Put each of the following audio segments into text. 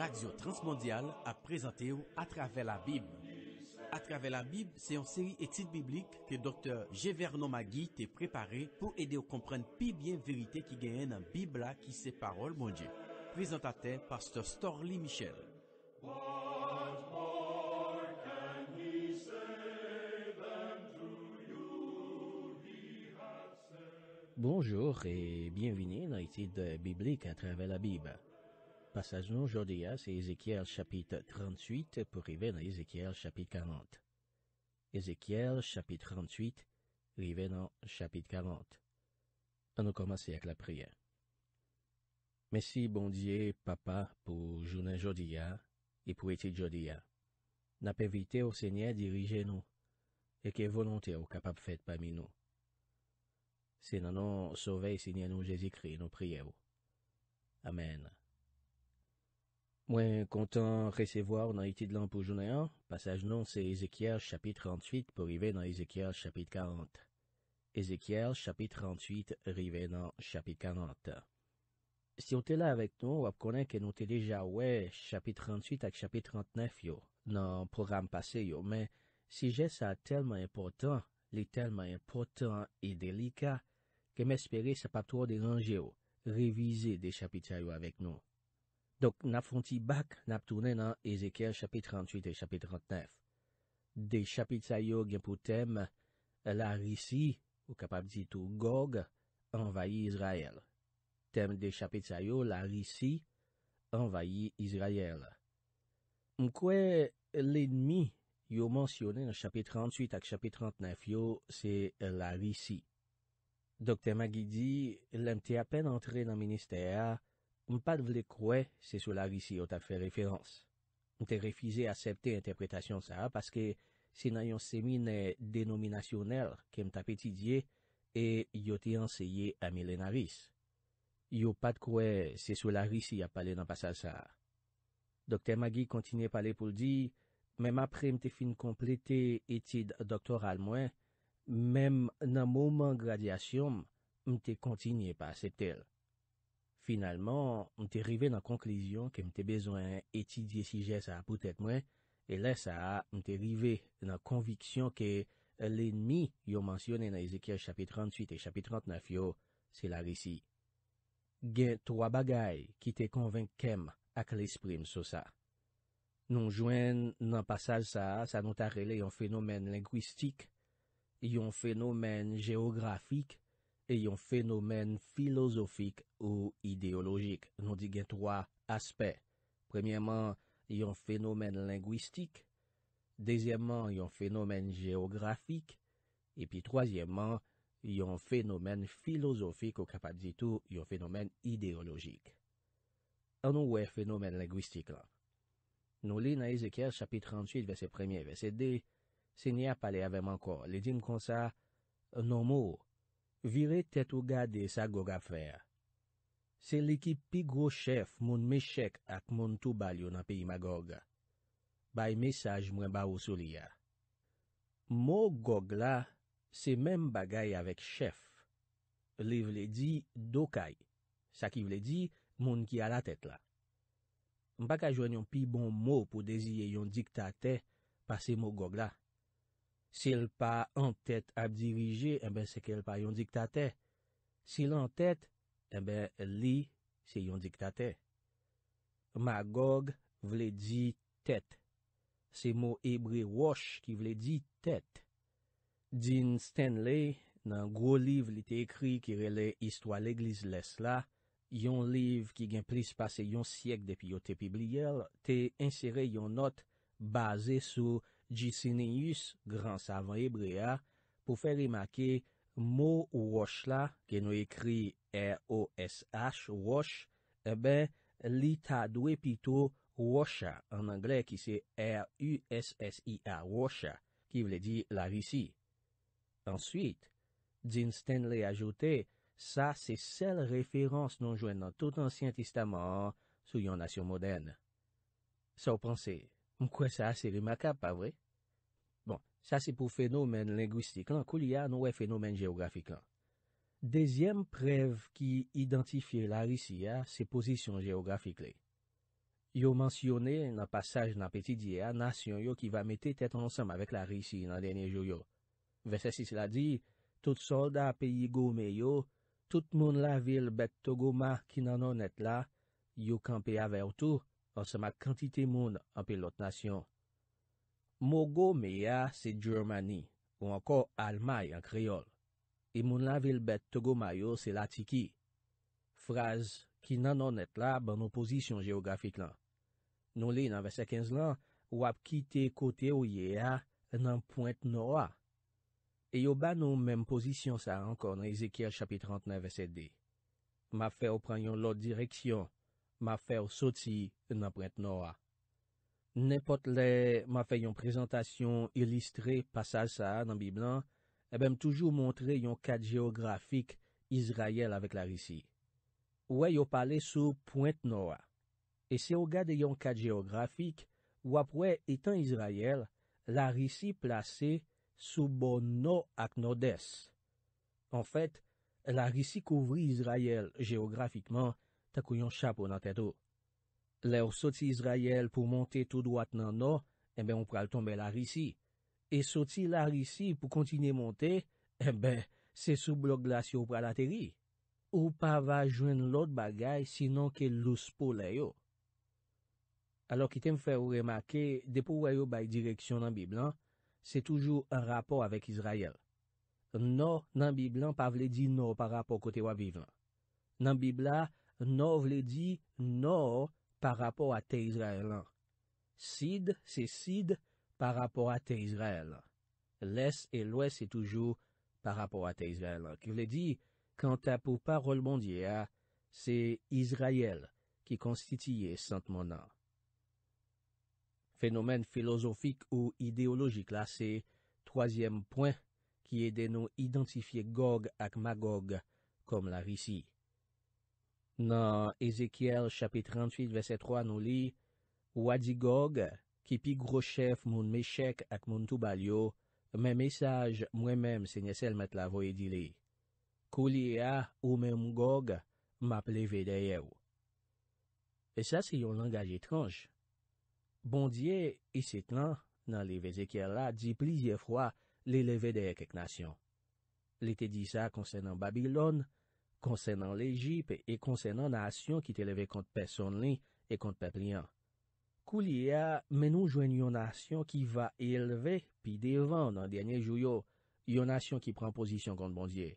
Radio Transmondial a présenté à travers la Bible. À travers la Bible, c'est une série études bibliques que Dr. G. Vernon Magui t'a préparé pour aider à comprendre plus bien vérité qui gagne dans la Bible qui c'est parole, mon Dieu. Présentateur, Pasteur Storly Michel. Bonjour et bienvenue dans l'étude biblique à travers la Bible. Passage nous aujourd'hui c'est Ézéchiel chapitre 38 pour arriver dans Ézéchiel chapitre 40. Ézéchiel chapitre 38, arriver dans chapitre 40. On nous commencer avec la prière. Merci bon Dieu, papa, pour journée aujourd'hui et pour étude aujourd'hui. N'a pas évité au Seigneur diriger nous et que volonté au capable faite parmi nous. C'est dans nous sauver Seigneur nous Jésus-Christ, nous prions. Amen. Moi content de recevoir dans l'étude journée journal, passage non, c'est Ézéchiel chapitre 38 pour arriver dans Ézéchiel chapitre 40. Ézéchiel chapitre 38 arriver dans chapitre 40. Si on était là avec nous, on va que nous était déjà ouais chapitre 38 avec chapitre 39 yo, dans le programme passé yo, mais si j'ai ça tellement important, est tellement important et délicat, que m'espérer ça pas trop déranger yo, réviser des chapitres yo avec nous. Dok nan ap fonti bak nan ap tournen nan Ezekiel chapit 38 et chapit 39. De chapit sa yo genpou tem, la risi, ou kapap ditou gog, anvayi Izrael. Tem de chapit sa yo, la risi, anvayi Izrael. Mkwe, l'enmi yo mansyone nan chapit 38 ak chapit 39 yo, se la risi. Dok tem agi di, lemte apen antre nan minister ya, m pat vle kwe se sou la risi yo tap fe referans. M te refize asepte interpretasyon sa, paske senayon semi ne denominasyonel ke m tap etidye, e yo te anseyye ame le naris. Yo pat kwe se sou la risi a pale nan pasal sa. Dokte Magui kontine pale pou ldi, mem apre m te fin komplete etid doktoral mwen, mem nan mouman gradyasyon m te kontine pa asepte l. Finalman, mte rive nan konklyzyon ke mte bezwen etidye sije sa apoutet mwen, e le sa, mte rive nan konviksyon ke l'enmi yo mansyone nan Ezekiel chapit 38 et chapit 39 yo, se la resi. Gen, troa bagay ki te konvenkem ak l'esprim so sa. Non jwen nan pasaj sa, sa nou ta rele yon fenomen lingwistik, yon fenomen geografik, e yon fenomen filozofik ou ideologik. Nou digen 3 aspek. Premyèman, yon fenomen lingwistik. Dezyèman, yon fenomen geografik. Epi troasyèman, yon fenomen filozofik ou kapat ditou yon fenomen ideologik. An nou wè fenomen lingwistik lan. Nou li nan Ezekiel chapit 38 vese premiè vese de, se ni ap pale avem ankon. Li dim kon sa, nou mou ou. Vire tet ou gade sa goga freya. Se li ki pi gro chef moun mechek ak moun tou bal yon api ima goga. Bay mesaj mwen ba ou soliya. Mo gog la, se men bagay avek chef. Li vle di dokay. Sa ki vle di moun ki ala tet la. Mpa ka jwen yon pi bon mou pou deziye yon dikta ate pa se mo gog la. Si l pa an tèt ap dirije, e eh ben se ke l pa yon diktate. Si l an tèt, e eh ben li se yon diktate. Magog vle di tèt. Se mo ebre wosh ki vle di tèt. Din Stanley, nan gro liv li te ekri ki rele istwa l eglise les la, yon liv ki gen plis pase yon siek depi yo te piblyel, te insere yon not bazè sou... Jisinius, grand savant hebrea, pour faire remarquer mot Mo-wash-la la, que nous écrit R-O-S-H, wash » eh bien l'état pito washa, en anglais qui c'est R-U-S-S-I-A, wosha, qui voulait dire « la Russie ». Ensuite, Jean Stanley ajouté, Ça, c'est seule référence non jouée dans tout ancien Testament, sous une nation moderne. » Ça vous Mkwen sa ase rimakab, pa vre? Bon, sa se pou fenomen lingwistik lan, kou li a noue fenomen geografik lan. Dezyem prev ki identifi la risi ya, se posisyon geografik le. Yo mansyone, nan pasaj nan peti diya, nasyon yo ki va mette tet ansam avek la risi nan denye jo yo. Vese si cela di, tout soldat pe yi gome yo, tout moun la vil bet togo ma ki nanon et la, yo kampe avertou, anseman kantite moun anpe lot nasyon. Mogo me ya se Jermani ou anko Almay an kreol. E moun la vilbet togo mayo se Latiki. Fraz ki nanon et la ban nou pozisyon geografik lan. Nou le nan vese 15 lan, wap kite kote ou ye ya nan pointe nou a. E yo ban nou menm pozisyon sa ankon nan Ezekiel chapit 39 vese 2. Ma fe ou pran yon lot direksyon. ma fè ou soti nan pointe noa. Nè pot lè ma fè yon prezentasyon ilistre pasal sa nan bi blan, e bem toujou montre yon kat geografik izrayel avèk la risi. Ouè yon pale sou pointe noa. E se ou gade yon kat geografik, wap wè etan izrayel, la risi plase sou bo no ak no des. En fèt, la risi kouvri izrayel geografikman takou yon chapo nan tetou. Le ou soti Izrayel pou monte tou dwat nan no, en eh ben ou pral tombe la risi. E soti la risi pou kontine monte, en eh ben, se sou blok glasy ou pral ateri. Ou pa va jwen lout bagay sinon ke lous pou le yo. Alo ki tem fe ou remake, depo wè yo bay direksyon nan Bibla, se toujou an rapor avèk Izrayel. No nan Bibla pa vle di no pa rapor kote wabibla. Nan Bibla, Nord di nord par rapport à te Israël. Sid, c'est Sid par rapport à te Israël. L'Est et l'Ouest, c'est toujours par rapport à te Israël. Qui vle dit quant à pour parole mondiale, c'est Israël qui constitue « saint-mona ». Phénomène philosophique ou idéologique, là, c'est troisième point qui aide nous identifier Gog et Magog comme la Russie. Nan Ezekiel chapit 38 vese 3 nou li, wadi gog ki pi grochef moun mechek ak moun toubalyo, men mesaj mwen menm se nye sel met la voye di li. Kou li e a ou menm gog, map le vedeye ou. E sa se yon langaj etranj. Bondye, isi tlan, nan le Ezekiel la, di plizye fwa le leve deye kek nasyon. Le te di sa konsen an Babylon, konsen nan l'Egypte e konsen nan nasyon ki te leve kont person li e kont pepl li an. Kou li e a, men nou jwen yon nasyon ki va e leve pi devan nan denye jou yo, yon nasyon ki pren posisyon kont Bondye.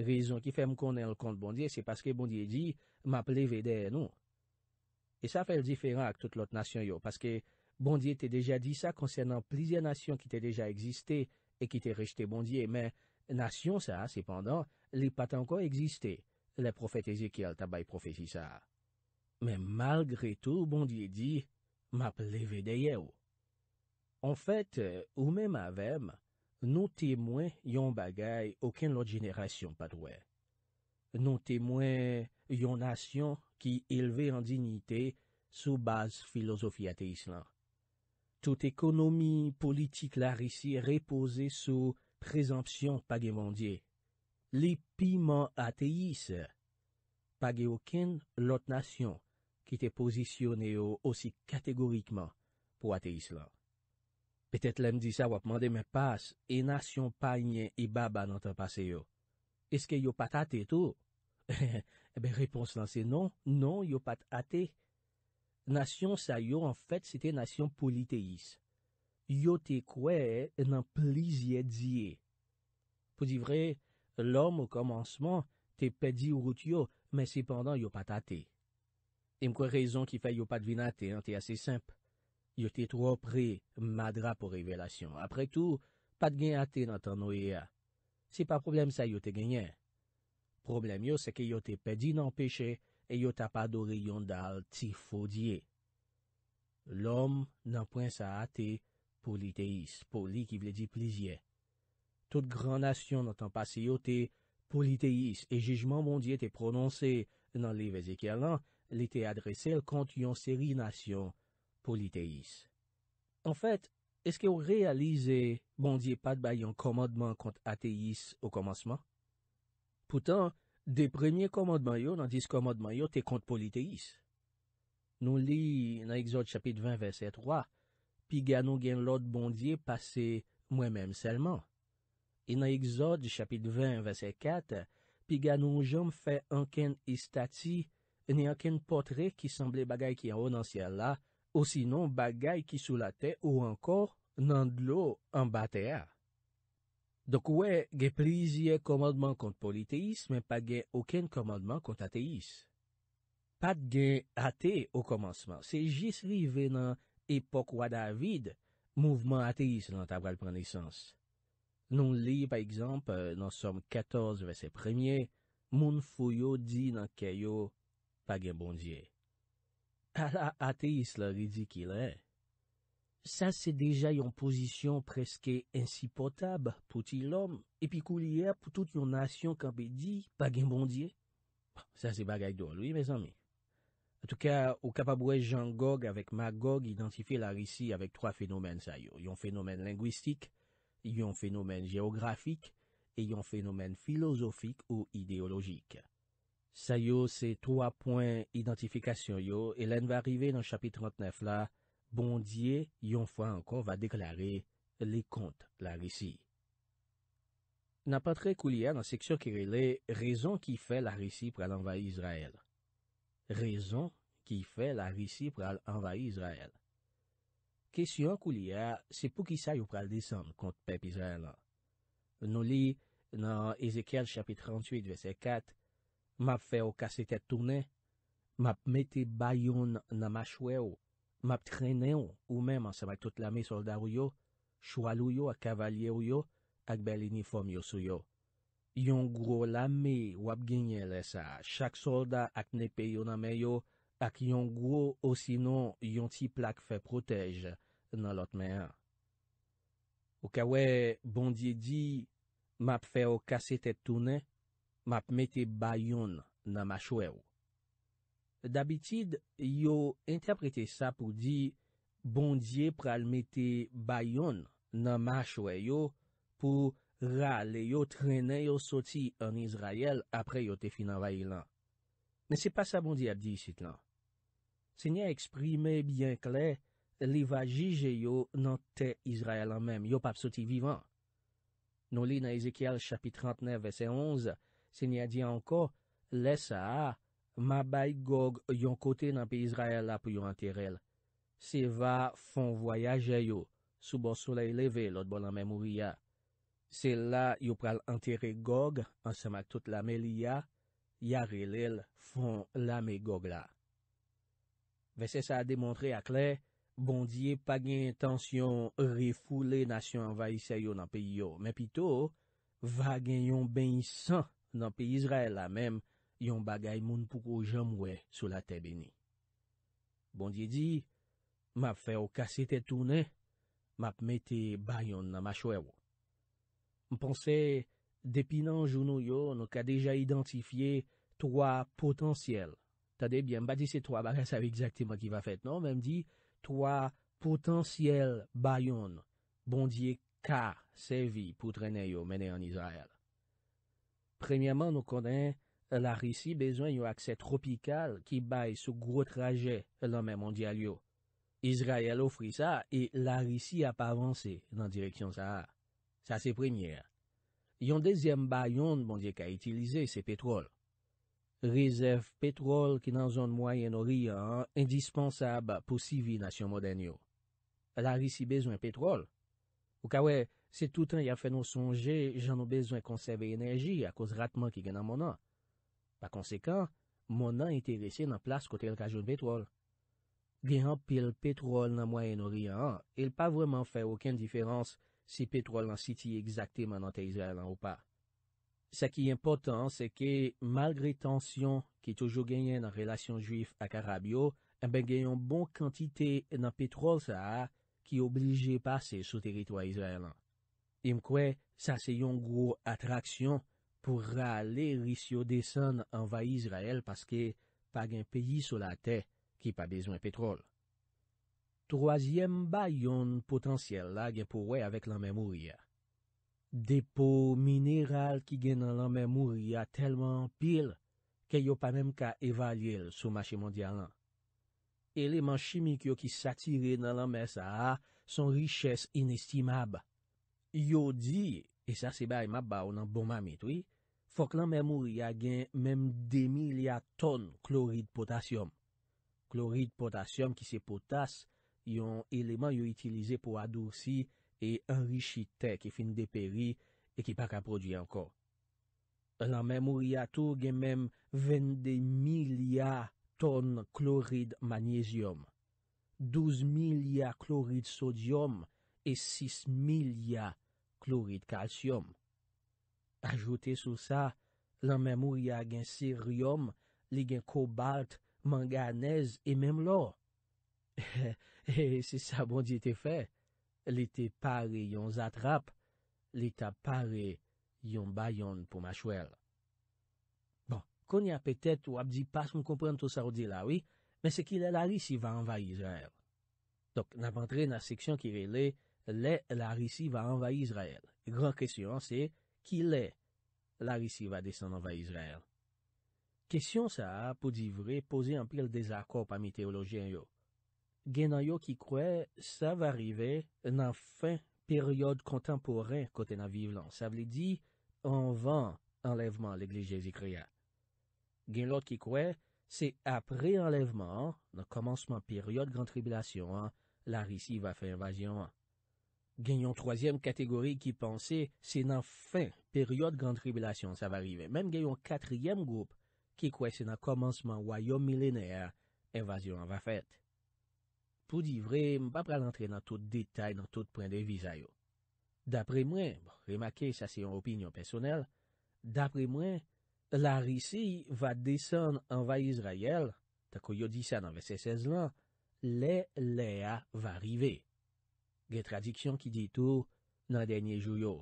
Rezon ki fe m konen l kont Bondye, se paske Bondye di, ma ple vede en nou. E sa fel diferan ak tout lot nasyon yo, paske Bondye te deja di sa konsen nan plize nasyon ki te deja egziste e ki te rejte Bondye, men nasyon sa, sepandan, Li pat anko egziste, le profet Ezekiel tabay profesi sa. Men malgre tou, bondye di, map leve deye ou. En fèt, ou men mavem, nou temwen yon bagay ou ken lot jeneration patwe. Nou temwen yon nasyon ki elve an dignite sou baz filosofi ate islan. Tout ekonomi politik la risi repose sou prezampsyon page mondye. Li piman ate yise, pa ge yo ken lot nasyon ki te pozisyone yo osi kategorikman pou ate yis lan. Petet lem di sa wap mande, e nasyon pa nye e baba nan te pase yo. Eske yo pat ate tou? Repons lan se non, non yo pat ate. Nasyon sa yo, an fèt, se te nasyon pou li te yis. Yo te kwe nan plizye dziye. Po di vre, L'om, ou komanseman, te pedi ou rout yo, men sepandan yo pat ate. E mkwe rezon ki fe yo pat vina ate, an te ase semp. Yo te tro pre, madra pou revelasyon. Apre tout, pat gen ate nan tan nouyea. Se pa problem sa, yo te genye. Problem yo, se ke yo te pedi nan peche, e yo ta pa dorion dal ti fodye. L'om nan pwen sa ate pou li te is, pou li ki vle di plizye. tout gran nasyon nan tan pase yo te politeis, e jejman bondye te prononse nan li vezike lan, li te adrese l kont yon seri nasyon politeis. En fèt, eske ou realize bondye pat bay yon komadman kont ateis ou komanseman? Poutan, de premye komadman yo nan dis komadman yo te kont politeis. Nou li nan exot chapit 20 verset 3, pi gano gen lot bondye pase mwen menm selman. E nan egzor di chapit 20, verset 4, pi gwa nou mou jom fè anken istati ne anken potre ki sanble bagay ki an ou nan siya la, ou sinon bagay ki sou la te ou ankor nan dlo an ba te a. Dok wè, ge plizye komadman kont politeis, men pa gen oken komadman kont ateis. Pat gen atei ou komansman, se jisri venan epok wadavid mouvman ateis nan tabwal pranisans. Nou li, pa ekzamp, euh, nan som 14 ve se premiye, moun fuyo di nan keyo pagin bondye. A la ateis la ridik ilè. Sa se deja yon posisyon preske ensipotab pou ti lom, epi kou liè pou tout yon nasyon kapi di pagin bondye. Bon, sa se bagay do, lwi, me zanmi. An tou kè, ou kapabwe Jean Gogue avèk Magogue identifi la risi avèk 3 fenomen sa yo. Yon fenomen lingwistik, yon fenomen geografik e yon fenomen filozofik ou ideologik. Sa yo se 3 poin identifikasyon yo, elen va arrive nan chapit 39 la, bondye yon fwa ankon va deklari le kont la resi. Na patre kou liya nan seksyon kirele, rezon ki fe la resi pral anvay Israel. Rezon ki fe la resi pral anvay Israel. Kesyon kou li ya, se pou ki sa yo pral disan kont pep Israel la. Nou li nan Ezekiel chapit 38 vese 4, map fe ou kase tete tourne, map mete bayoun na machwe ou, map trene ou ou mem ansema tout lame solda ou yo, choual ou yo a kavalyer ou yo, ak bel uniform yo sou yo. Yon gro lame wap genye lesa, chak solda ak nepe yo namen yo, ak yon gro osinon yon ti plak fe protej, nan lot mè an. Ou kè wè, bondye di, map fè ou kase tè tounè, map metè bayoun nan ma chouè e ou. D'abitid, yo interpretè sa pou di, bondye pral metè bayoun nan ma chouè e yo, pou râle yo trenè yo soti an Izrayel apre yo te finan vay lan. Ne se pa sa bondye ap di yisit lan. Se nye eksprime byen klè, li va jije yo nan te Izraèl an mem, yo pap soti vivan. Non li nan Ezekiel chapit 39 vese 11, se ni a di anko, lesa a, mabay gog yon kote nan pi Izraèl la pou yo anter el. Se va fon voyaje yo, soubo solei leve, lot bol an mem ou ya. Se la yo pral anter e gog, an semak tout la me li ya, ya rel el fon la me gog la. Vese sa a demontre ak le, Bondye pa gen intansyon refoule nasyon anvayise yo nan pe yo, men pito, va gen yon ben yisant nan pe Yisrael la menm yon bagay moun poukou jomwe sou la tebe ni. Bondye di, map fe ou kase te toune, map mete bayon nan machwe wou. Mponse, depi nan jounou yo, nou ka deja identifiye 3 potansyel. Tade, bie mba di se 3 bagay sa vexakti mwa ki va fet, nan, menm di, Toa potansyel bayon bondye ka sevi pou trene yo mene an Israel. Premyaman nou konen la risi bezwen yo akse tropikal ki bay sou gro traje la men mondyal yo. Israel ofri sa e la risi ap avanse nan direksyon sa. Sa se premiye. Yon dezyem bayon bondye ka itilize se petrol. Rezerv petrol ki nan zon Moyen-Oriyan, indispensab pou sivi nasyon moden yo. La risi bezwen petrol. Ou kawè, se toutan ya fè nou sonje, jan nou bezwen konserve enerji akos ratman ki gen nan monan. Pa konsekan, monan ite resen nan plas kote lkajon petrol. Gen an pil petrol nan Moyen-Oriyan, el pa vreman fè ouken diferans si petrol nan siti exakteman nan teizè lan ou pa. Sa ki yon potans se ke, malgre tansyon ki toujou genyen nan relasyon juif ak Arabyo, e eh ben genyon bon kantite nan petrol sa a ki oblije pase sou teritwa Israelan. Imkwe, sa se yon gro atraksyon pou ra le risyo desen anva Israel paske pa gen peyi sou la te ki pa bezwen petrol. Troasyem ba yon potansyel la genpouwe avèk lan memouriya. depo mineral ki gen nan lan mè mouri ya telman pil ke yo panem ka evalye l sou mache mondialan. Eleman chimik yo ki satire nan lan mè sa a son riches inestimab. Yo di, e sa se bay mab ba ou nan bon mamitwi, fok lan mè mouri ya gen mèm demilya ton klorid potasyom. Klorid potasyom ki se potas yon eleman yo itilize pou adoursi e enri chi te ki fin de peri, e ki pa ka prodwi anko. Lanmemouria tou gen mem 22 milya ton klorid manyezyom, 12 milya klorid sodyom, e 6 milya klorid kalsyom. Ajoute sou sa, lanmemouria gen siryom, li gen kobalt, manganez, e mem lo. E, e se sa bon di te fey, Li te pare yon zatrap, li ta pare yon bayon pou machwel. Bon, kon ya petet ou ap di pas mou kompren to sa ou di lawi, men se ki le la risi va anva Yisrael. Dok, nan pantre nan seksyon ki re le, le la risi va anva Yisrael. Gran kesyon se, ki le la risi va desen anva Yisrael. Kesyon sa, pou di vre, pose anpil dezakop anmite o lo genyo. Gen nan yo ki kwe, sa va rive nan fin peryode kontemporen kote nan vive lan. Sa vle di, anvan enlevman l'Eglise Jezikriya. Gen lot ki kwe, se apre enlevman, nan komansman peryode Grand Tribulation, la Risi va fe evasyon. Gen yon troasyem kategori ki panse, se nan fin peryode Grand Tribulation, sa va rive. Men gen yon katryem goup, ki kwe se nan komansman wayo milenè, evasyon va fet. pou di vre, m pa pral antre nan tout detay, nan tout pren de vizay yo. Dapre mwen, bon, remake, sa se yon opinyon personel, dapre mwen, la risi va desen an vay Izrayel, ta kou yo disan an ve se sez lan, le lea va rive. Ge tradiksyon ki di tou nan denye jou yo.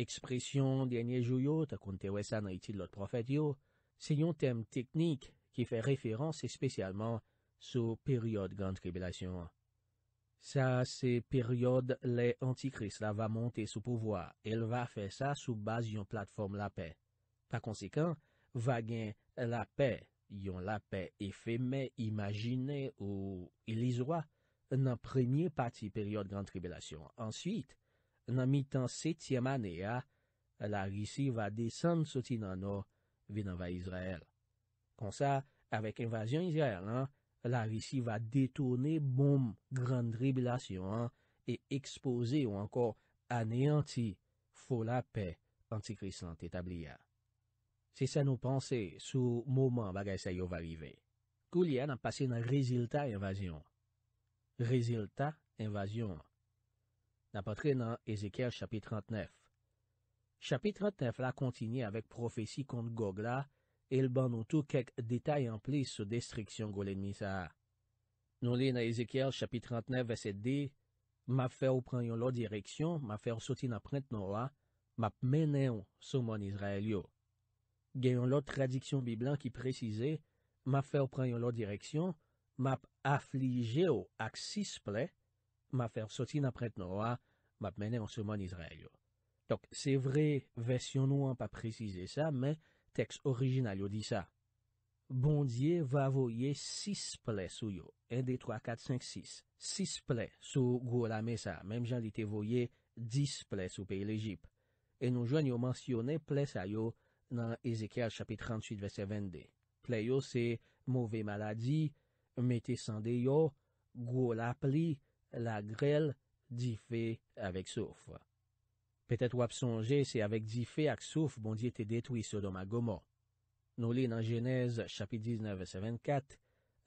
Ekspresyon denye jou yo, ta kou nte wesa nan iti lot profet yo, se yon tem teknik ki fe referans espesyalman sou peryode Gran Tribelasyon an. Sa se peryode le Antikris la va monte sou pouvoar. El va fe sa sou baz yon platform la pe. Ta konsekant, va gen la pe, yon la pe efeme imagine ou ilizwa nan premiye pati peryode Gran Tribelasyon. Ansyit, nan mitan setyeman e a, la Risi va desen soti nan nou vina va Yisrael. Kon sa, avek invasyon Yisrael an, la risi va detourne bom grande rebilasyon an, e ekspose ou ankor aneyanti fola pe, pantikris lant etabli ya. Se sa nou panse sou mouman bagay sa yo va rive, kou liya nan pase nan rezilta evasyon. Rezilta evasyon. Nan patre nan Ezekiel chapit 39. Chapit 39 la kontini avek profesi kont Gogla, el ban nou tou kek detay an plis sou destriksyon gwo l'enmisa a. Nou li nan Ezekiel, chapit 39, verset 10, Map fe ou pranyon lò direksyon, map fe ou soti naprent nou a, map mene ou souman Izraelyo. Genyon lò tradiksyon biblan ki prezize, map fe ou pranyon lò direksyon, map aflije ou, ak sisple, map fe ou soti naprent nou a, map mene ou souman Izraelyo. Tok, se vre, versyon nou an pa prezize sa, men, Tekst orijinal yo di sa, bondye va voye 6 ple sou yo, 1, 2, 3, 4, 5, 6, 6 ple sou gwo la mesa, mem jan li te voye 10 ple sou peyi lejip. E nou jwen yo mansyone ple sa yo nan Ezekiel 38, 27 de. Ple yo se mouve maladi, metesande yo, gwo la pli, la grel, dife avek soufwa. Petet wap sonje se avek di fe ak souf bondye te detwis sodom a gomo. Nou li nan jenèz chapit 19-74,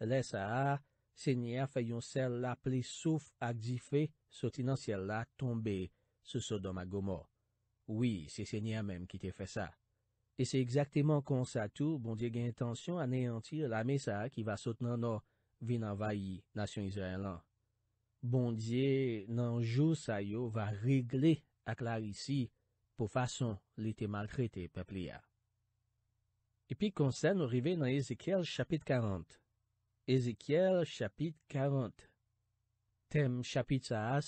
lè sa a, senye a fè yon sel la ple souf ak di fe soti nan siel la tombe se sodom a gomo. Oui, se senye a mem ki te fè sa. E se exaktèman kon sa tou, bondye gen tansyon anèyantir la mesè a ki va soti nan nou vin anvayi nasyon Izraelan. Bondye nan jou sa yo va regle. ak ici, pour façon, l'été li te Et puis, ya. Epi dans Ézéchiel, chapitre Ezekiel 40. Ezekiel chapitre 40. Thème chapitre sa a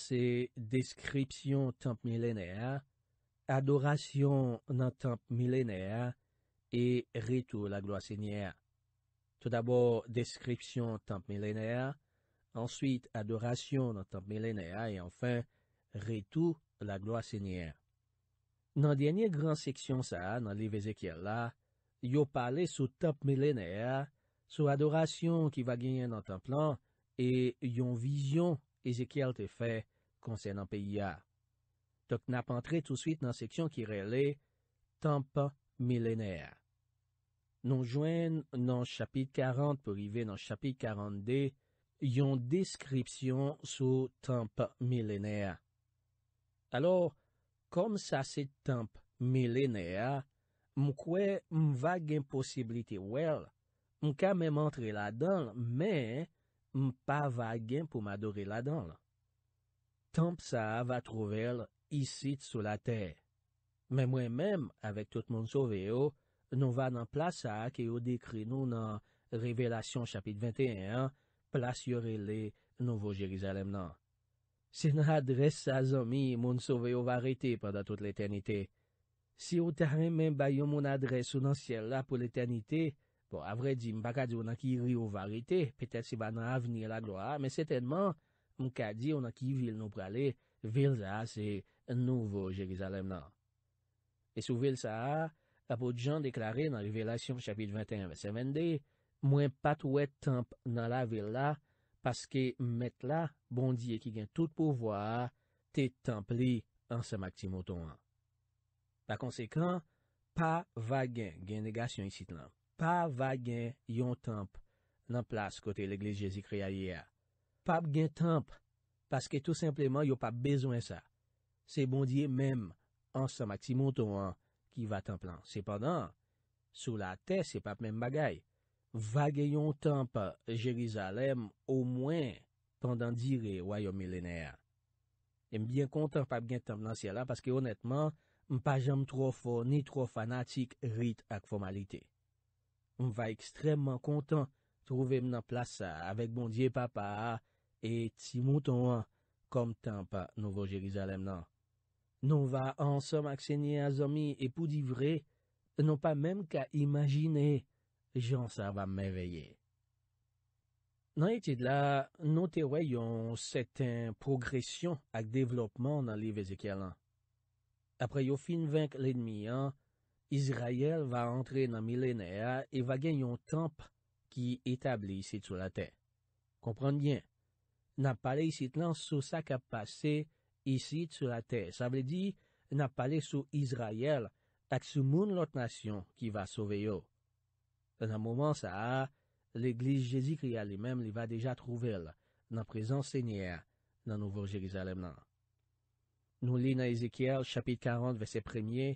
description temp milenea, adoration nan temp milenea, e la gloire Seigneur. Tout d'abord, description temp millénaire, ensuite adoration dans temp millénaire, et enfin, ritou la gloa sènyè. Nan dènyè gran seksyon sa, nan liv Ezekiel la, yo pale sou temp milèner, sou adorasyon ki va genyen nan temp lan, e yon vizyon Ezekiel te fè konsè nan peyi a. Tok nap antre tout swit nan seksyon ki rele, temp milèner. Non jwen nan chapit 40, pou rive nan chapit 42, yon deskripsyon sou temp milèner. Alo, kom sa se temp milenè a, mkwe m vagem posibilite wèl, m ka mèm antre la denl, mè m pa vagem pou m adore la denl. Temp sa va trovel isit sou la tè. Mè mwen mèm, avèk tout moun sove yo, nou va nan plasa ke yo dekri nou nan Revelasyon chapit 21, plasyore le nouvo Jerizalem nan. Se nan adres sa zomi, moun sove yo varete padan tout l'eternite. Si yo tarren men bayon moun adres ou nan siel la pou l'eternite, bon, avre di, m baka di w nan ki ri yo varete, petet si ban nan aveni la gloa, men setenman, m kadi w nan ki vil nou prale, vil za se nouvo Jerizalem nan. E sou vil sa a, apot jan deklare nan revelasyon chapit 21 ve 7 de, mwen pat wet temp nan la vil la, Paske met la bondye ki gen tout pouvoar te templi ansamak ti mouton an. Pa konsekant, pa va gen gen negasyon yon sit lan. Pa va gen yon templ nan plas kote l'Eglise Jezi kri a ye a. Pa gen templ, paske tout simpleman yo pa bezoan sa. Se bondye menm ansamak ti mouton an ki va templan. Se pandan, sou la te se pap menm bagay. vage yon tempe Jerizalem ou mwen pandan dire wayo milenere. M byen kontan pa byen tempe nan siya la paske honetman, m pa jom tro fo ni tro fanatik rit ak formalite. M va ekstremman kontan trove m nan plasa avek bon die papa e ti mouton kom tempe nouvo Jerizalem nan. Non va ansom akse ni azomi epou di vre non pa menm ka imagine Jean sa va mwen veye. Nan etid la, nou te way yon seten progresyon ak devlopman nan li vezeke lan. Apre yo fin vink lenmi an, Izrael va antre nan milenèa e va gen yon temp ki etabli isi tso la te. Kompran djen, nan pale isi tlan sou sa ka pase isi tso la te. Sa vle di nan pale sou Izrael ak sou moun lot nasyon ki va sove yo. nan mouman sa a, l'Eglise Jezikria li menm li va deja trouvel nan prezonsenye nan nouvor Jerizalem nan. Nou li nan Ezekiel chapit 40 vese premye,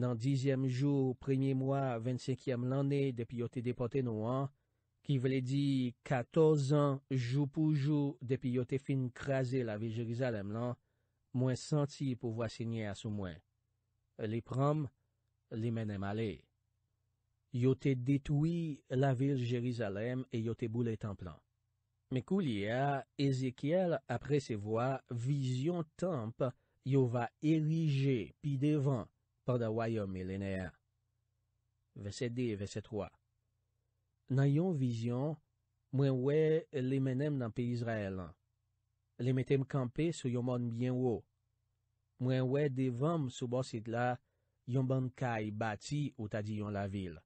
nan dizyem jou premye mwa 25yem lanne depi yote depote nouan, ki vle di 14 an jou pou jou depi yote fin kreaze la vir Jerizalem lan, mwen santi pou vwa senye asou mwen. Li pram, li menm ale. Yo te detoui la vil Jerizalem e yo te boule tanplan. Mekou li a, Ezekiel apre se vwa, vizyon tanp yo va erije pi devan pa da wayom ilenea. Vese 2, vese 3 Nan yon vizyon, mwen we le menem nan pi Izraelan. Le metem kampe sou yon mon mbyen wo. Mwen we devan m soubosid la yon bankay bati ou tadi yon la vil.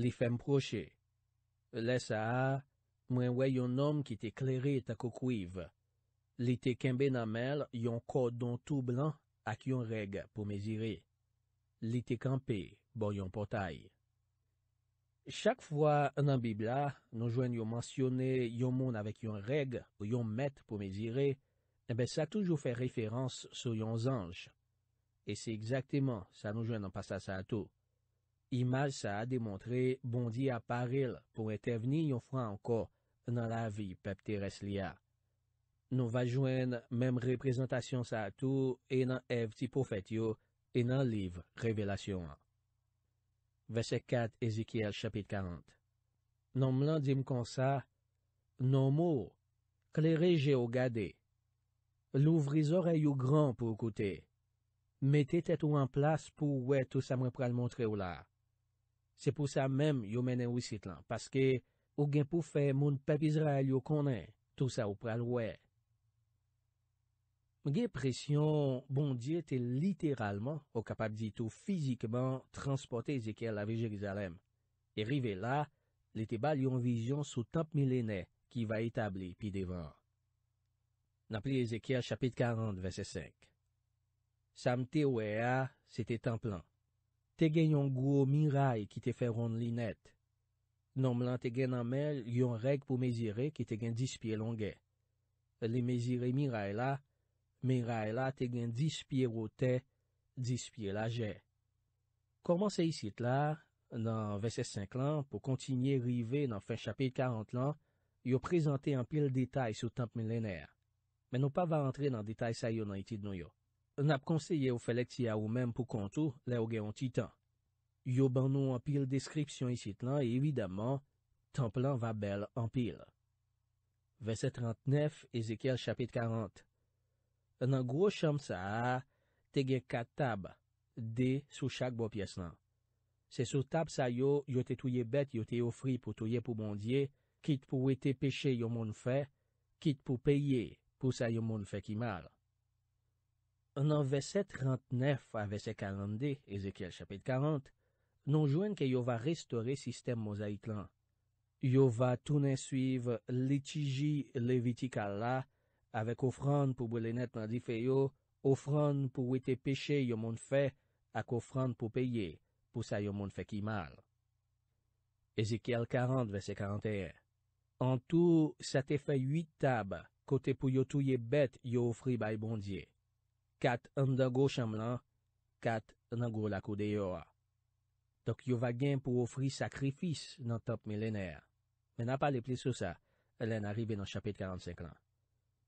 Li fèm proche. Lè sa a, mwen wè yon nom ki te kleri ta koukouiv. Li te kembe nan mel yon kodon tou blan ak yon reg pou mezire. Li te kempe bo yon potay. Chak fwa nan bibla, nou jwen yon mansyone yon moun avèk yon reg ou yon met pou mezire, ebe sa toujou fè referans sou yon zanj. E se exakteman sa nou jwen nan pasa sa atou. Iman sa a dimontre bondi a paril pou ete vni yon fwa anko nan la vi pep teres liya. Nou va jwen menm reprezentasyon sa a tou enan ev ti pofetyo enan liv revelasyon. Vese 4 Ezekiel chapit 40 Non mlan dim kon sa, non mou, kleri je ou gade. Lou vri zore yon gran pou koute. Mete te tou an plas pou we tou sa mwen pral montre ou la. Se pou sa mem yo menen wisit lan, paske ou gen pou fe moun pep Izrael yo konen, tou sa ou pral wè. Mwen gen presyon bondye te literalman ou kapap di tou fizikeman transporte Ezekiel la vijer gizalem. E rive la, li te bal yon vizyon sou temp milenè ki va etabli pi devan. Nap li Ezekiel chapit 40 vese 5. Samte wè a, se te temp lan. te gen yon gwo mi ray ki te fe ron li net. Nom lan te gen nanmel yon rek pou mezire ki te gen dispie longen. Li mezire mi ray la, mi ray la te gen dispie wote, dispie laje. Koman se yisit la, nan 26-5 lan, pou kontinye rive nan fin chapit 40 lan, yo prezante an pil detay sou temp millenèr. Men nou pa va antre nan detay sa yo nan itid nou yo. An ap konseye ou felek si a ou men pou kontou la ou gen yon titan. Yo ban nou an pil deskripsyon y sit lan, e evidaman, tan plan va bel an pil. Vese 39, Ezekiel chapit 40 An an gro chanm sa a, te gen kat tab, de sou chak bo pyes lan. Se sou tab sa yo, yo te touye bet yo te ofri pou touye pou bondye, kit pou wete peche yo moun fe, kit pou peye pou sa yo moun fe ki mal. Nan vese 39 a vese 42, Ezekiel chapit 40, nou jwen ke yo va restore sistem mozaik lan. Yo va toune suiv litiji leviti kalla, avek ofran pou bwelenet nan difeyo, ofran pou wete peche yo moun fe, ak ofran pou peye, pou sa yo moun fe ki mal. Ezekiel 40 vese 41 An tou, sa te fe 8 tab kote pou yo touye bet yo ofri bay bondye. Kat an dago chanm lan, kat nan gwo lakou deyo a. Dok yo va gen pou ofri sakrifis nan top millenar. Men ap pale pli sou sa, elen aribe nan chapit 45 lan.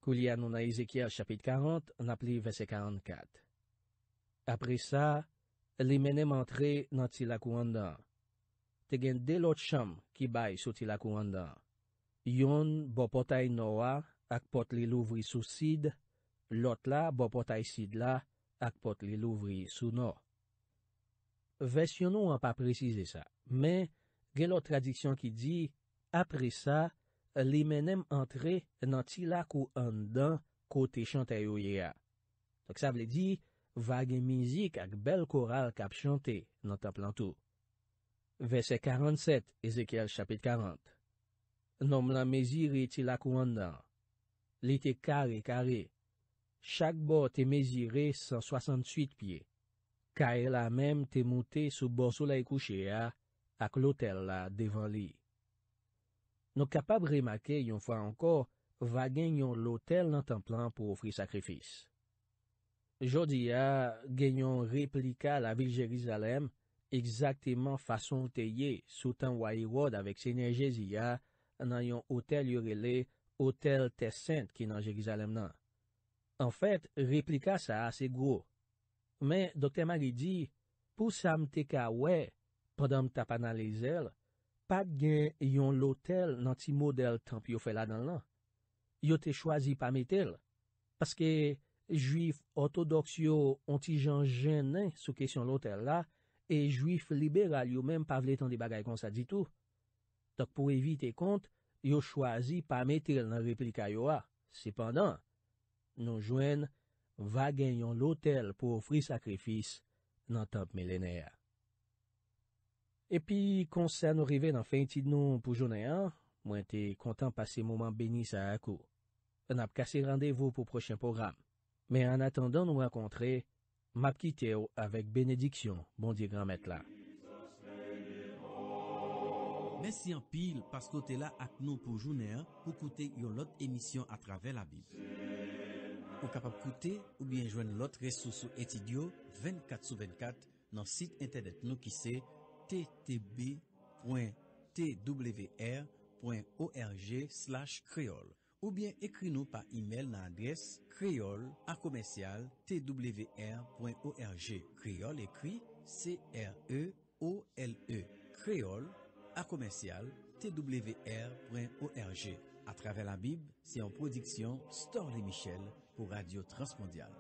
Kou li an nou nan Ezekiel chapit 40, an ap li vese 44. Apre sa, li menem antre nan tilakou an dan. Te gen delot chanm ki bay sou tilakou an dan. Yon bo potay nou a ak pot li louvri sou sid, Lot la, bo pot ay sid la, ak pot li louvri sou no. Vesyonou an pa prezize sa, men, gen lot tradiksyon ki di, apre sa, li menem antre nan ti lakou an dan kote chante yo ye a. Tok sa vle di, vage mizik ak bel koral kap chante nan tap lantou. Vese 47, Ezekiel chapit 40. Nom la miziri ti lakou an dan. Li te kare kare. Chak bo te mezire 168 pye, ka e la menm te moute sou bo soula e kouche a, ak lotel la devan li. Non kapab remake yon fwa ankor, va gen yon lotel nan templan pou ofri sakrifis. Jodi a, gen yon replika la vil Jerizalem, egzakteman fason te ye sou tan wahi wad avik se nejezi a nan yon hotel yorele, hotel te sent ki nan Jerizalem nan. En fèt, replika sa ase gro. Men, dokte mari di, pou sa mte ka we, padan mta panalize l, pat gen yon lotel nan ti model tanp yo fè la dan lan. Yo te chwazi pa metel. Paske, juif ortodoks yo onti jan jen nan sou kesyon lotel la, e juif liberal yo menm pa vle tan di bagay kon sa di tou. Dok pou evite kont, yo chwazi pa metel nan replika yo a. Sipandan, Nou jwen, va gen yon lotel pou ofri sakrifis nan top millenèa. E pi, konsen nou rive nan feinti nou pou jounèan, mwen te kontan pase mouman beni sa akou. An ap kase randevo pou prochen program. Men an atendan nou akontre, m ap kite yo avèk benediksyon, bon di gran met la. Mè si an pil pas kote la ak nou pou jounèan pou kote yon lot emisyon a trave la bi. Ou kapap koute ou bien jwen lot resosou etidyo 24 sou 24 nan sit internet nou ki se ttb.twr.org slash kreol. Ou bien ekri nou pa imel nan adres kreol akomensyal twr.org kreol ekri e e. creole kreol akomensyal twr.org. À travers la Bible, c'est en production Storley Michel pour Radio Transmondiale.